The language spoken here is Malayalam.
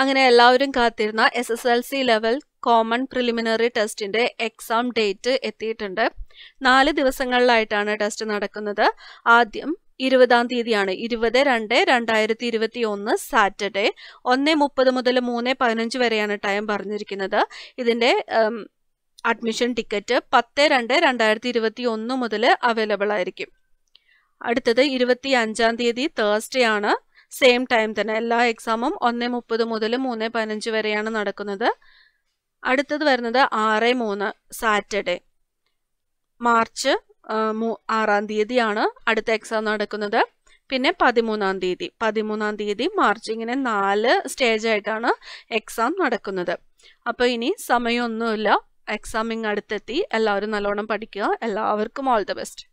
അങ്ങനെ എല്ലാവരും കാത്തിരുന്ന S S L C level common preliminary ടെസ്റ്റിന്റെ എക്സാം ഡേറ്റ് എത്തിയിട്ടുണ്ട് നാല് ദിവസങ്ങളിലായിട്ടാണ് ടെസ്റ്റ് നടക്കുന്നത് ആദ്യം ഇരുപതാം തീയതിയാണ് ഇരുപത് രണ്ട് രണ്ടായിരത്തി ഇരുപത്തി ഒന്ന് സാറ്റർഡേ ഒന്ന് മുപ്പത് മുതൽ മൂന്ന് പതിനഞ്ച് വരെയാണ് ടൈം പറഞ്ഞിരിക്കുന്നത് ഇതിന്റെ അഡ്മിഷൻ ടിക്കറ്റ് പത്ത് രണ്ട് രണ്ടായിരത്തി ഇരുപത്തി ഒന്ന് മുതൽ അവൈലബിൾ ആയിരിക്കും അടുത്തത് ഇരുപത്തി അഞ്ചാം തീയതി തേഴ്സ്ഡേ ആണ് സെയിം ടൈം തന്നെ എല്ലാ എക്സാമും ഒന്ന് മുപ്പത് മുതൽ മൂന്ന് പതിനഞ്ച് വരെയാണ് നടക്കുന്നത് അടുത്തത് വരുന്നത് ആറ് മൂന്ന് സാറ്റർഡേ മാർച്ച് ആറാം തീയതിയാണ് അടുത്ത എക്സാം നടക്കുന്നത് പിന്നെ പതിമൂന്നാം തീയതി പതിമൂന്നാം തീയതി മാർച്ച് ഇങ്ങനെ നാല് സ്റ്റേജ് ആയിട്ടാണ് എക്സാം നടക്കുന്നത് അപ്പോൾ ഇനി സമയമൊന്നുമില്ല എക്സാമിങ് അടുത്തെത്തി എല്ലാവരും നല്ലോണം പഠിക്കുക എല്ലാവർക്കും ഓൾ ദ ബെസ്റ്റ്